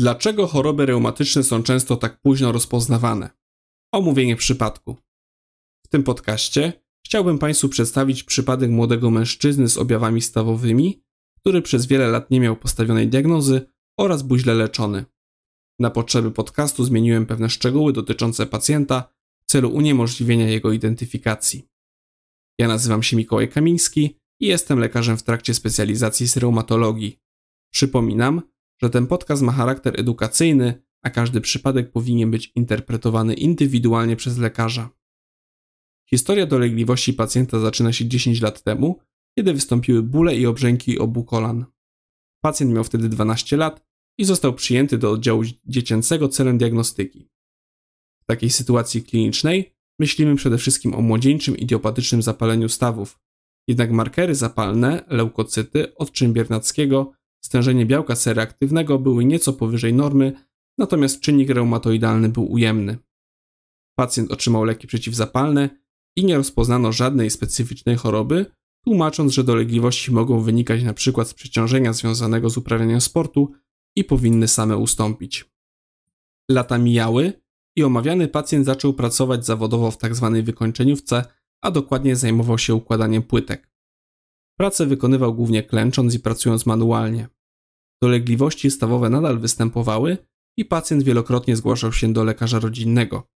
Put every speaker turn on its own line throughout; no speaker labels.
Dlaczego choroby reumatyczne są często tak późno rozpoznawane? Omówienie przypadku. W tym podcaście chciałbym Państwu przedstawić przypadek młodego mężczyzny z objawami stawowymi, który przez wiele lat nie miał postawionej diagnozy oraz był źle leczony. Na potrzeby podcastu zmieniłem pewne szczegóły dotyczące pacjenta w celu uniemożliwienia jego identyfikacji. Ja nazywam się Mikołaj Kamiński i jestem lekarzem w trakcie specjalizacji z reumatologii. Przypominam, że ten podcast ma charakter edukacyjny, a każdy przypadek powinien być interpretowany indywidualnie przez lekarza. Historia dolegliwości pacjenta zaczyna się 10 lat temu, kiedy wystąpiły bóle i obrzęki obu kolan. Pacjent miał wtedy 12 lat i został przyjęty do oddziału dziecięcego celem diagnostyki. W takiej sytuacji klinicznej myślimy przede wszystkim o młodzieńczym idiopatycznym zapaleniu stawów, jednak markery zapalne, leukocyty, odczyn biernackiego stężenie białka sery aktywnego były nieco powyżej normy, natomiast czynnik reumatoidalny był ujemny. Pacjent otrzymał leki przeciwzapalne i nie rozpoznano żadnej specyficznej choroby, tłumacząc, że dolegliwości mogą wynikać np. z przeciążenia związanego z uprawianiem sportu i powinny same ustąpić. Lata mijały i omawiany pacjent zaczął pracować zawodowo w tzw. Tak wykończeniówce, a dokładnie zajmował się układaniem płytek. Pracę wykonywał głównie klęcząc i pracując manualnie. Dolegliwości stawowe nadal występowały i pacjent wielokrotnie zgłaszał się do lekarza rodzinnego.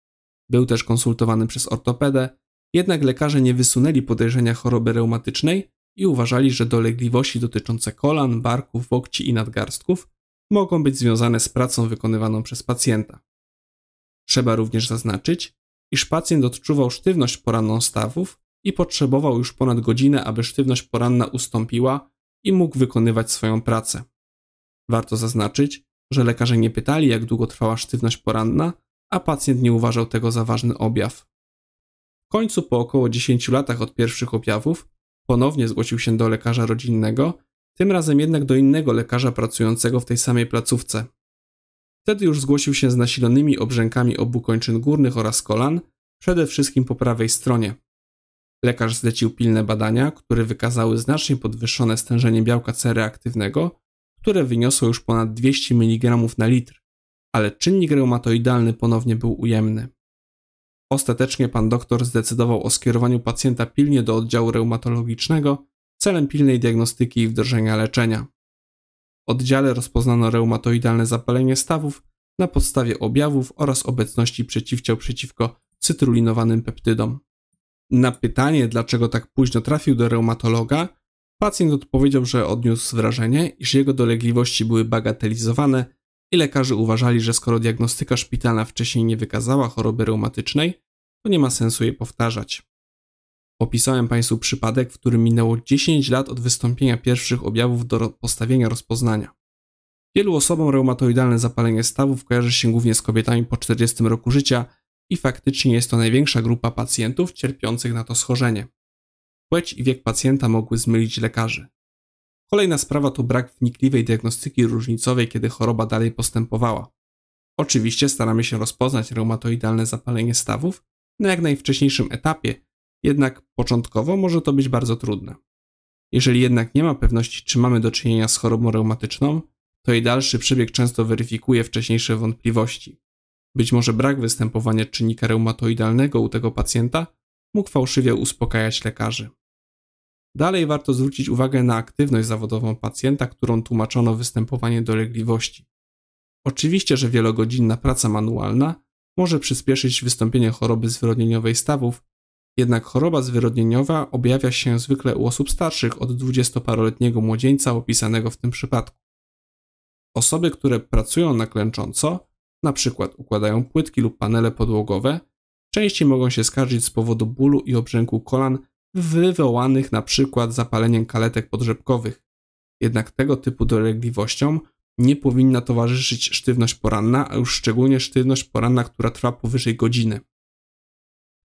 Był też konsultowany przez ortopedę, jednak lekarze nie wysunęli podejrzenia choroby reumatycznej i uważali, że dolegliwości dotyczące kolan, barków, łokci i nadgarstków mogą być związane z pracą wykonywaną przez pacjenta. Trzeba również zaznaczyć, iż pacjent odczuwał sztywność poranną stawów i potrzebował już ponad godzinę, aby sztywność poranna ustąpiła i mógł wykonywać swoją pracę. Warto zaznaczyć, że lekarze nie pytali, jak długo trwała sztywność poranna, a pacjent nie uważał tego za ważny objaw. W końcu, po około 10 latach od pierwszych objawów, ponownie zgłosił się do lekarza rodzinnego, tym razem jednak do innego lekarza pracującego w tej samej placówce. Wtedy już zgłosił się z nasilonymi obrzękami obu kończyn górnych oraz kolan, przede wszystkim po prawej stronie. Lekarz zlecił pilne badania, które wykazały znacznie podwyższone stężenie białka C reaktywnego które wyniosło już ponad 200 mg na litr, ale czynnik reumatoidalny ponownie był ujemny. Ostatecznie pan doktor zdecydował o skierowaniu pacjenta pilnie do oddziału reumatologicznego celem pilnej diagnostyki i wdrożenia leczenia. W oddziale rozpoznano reumatoidalne zapalenie stawów na podstawie objawów oraz obecności przeciwciał przeciwko cytrulinowanym peptydom. Na pytanie, dlaczego tak późno trafił do reumatologa, Pacjent odpowiedział, że odniósł wrażenie, iż jego dolegliwości były bagatelizowane i lekarze uważali, że skoro diagnostyka szpitalna wcześniej nie wykazała choroby reumatycznej, to nie ma sensu jej powtarzać. Opisałem Państwu przypadek, w którym minęło 10 lat od wystąpienia pierwszych objawów do postawienia rozpoznania. Wielu osobom reumatoidalne zapalenie stawów kojarzy się głównie z kobietami po 40 roku życia i faktycznie jest to największa grupa pacjentów cierpiących na to schorzenie. Płeć i wiek pacjenta mogły zmylić lekarzy. Kolejna sprawa to brak wnikliwej diagnostyki różnicowej, kiedy choroba dalej postępowała. Oczywiście staramy się rozpoznać reumatoidalne zapalenie stawów na jak najwcześniejszym etapie, jednak początkowo może to być bardzo trudne. Jeżeli jednak nie ma pewności, czy mamy do czynienia z chorobą reumatyczną, to jej dalszy przebieg często weryfikuje wcześniejsze wątpliwości. Być może brak występowania czynnika reumatoidalnego u tego pacjenta mógł fałszywie uspokajać lekarzy. Dalej warto zwrócić uwagę na aktywność zawodową pacjenta, którą tłumaczono występowanie dolegliwości. Oczywiście, że wielogodzinna praca manualna może przyspieszyć wystąpienie choroby zwyrodnieniowej stawów, jednak choroba zwyrodnieniowa objawia się zwykle u osób starszych od 20-paroletniego młodzieńca opisanego w tym przypadku. Osoby, które pracują na klęcząco, np. układają płytki lub panele podłogowe, częściej mogą się skarżyć z powodu bólu i obrzęku kolan wywołanych np. zapaleniem kaletek podrzepkowych. Jednak tego typu dolegliwościom nie powinna towarzyszyć sztywność poranna, a już szczególnie sztywność poranna, która trwa powyżej godziny.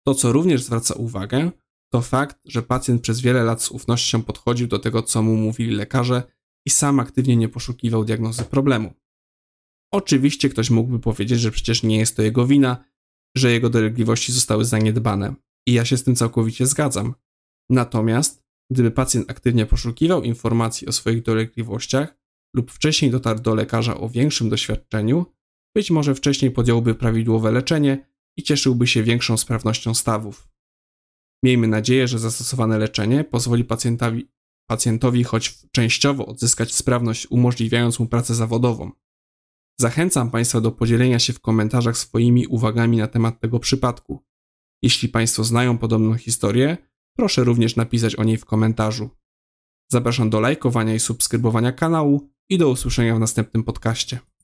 To, co również zwraca uwagę, to fakt, że pacjent przez wiele lat z ufnością podchodził do tego, co mu mówili lekarze i sam aktywnie nie poszukiwał diagnozy problemu. Oczywiście ktoś mógłby powiedzieć, że przecież nie jest to jego wina, że jego dolegliwości zostały zaniedbane. I ja się z tym całkowicie zgadzam. Natomiast, gdyby pacjent aktywnie poszukiwał informacji o swoich dolegliwościach lub wcześniej dotarł do lekarza o większym doświadczeniu, być może wcześniej podjąłby prawidłowe leczenie i cieszyłby się większą sprawnością stawów. Miejmy nadzieję, że zastosowane leczenie pozwoli pacjentowi, pacjentowi choć częściowo odzyskać sprawność, umożliwiając mu pracę zawodową. Zachęcam Państwa do podzielenia się w komentarzach swoimi uwagami na temat tego przypadku. Jeśli Państwo znają podobną historię Proszę również napisać o niej w komentarzu. Zapraszam do lajkowania i subskrybowania kanału i do usłyszenia w następnym podcaście.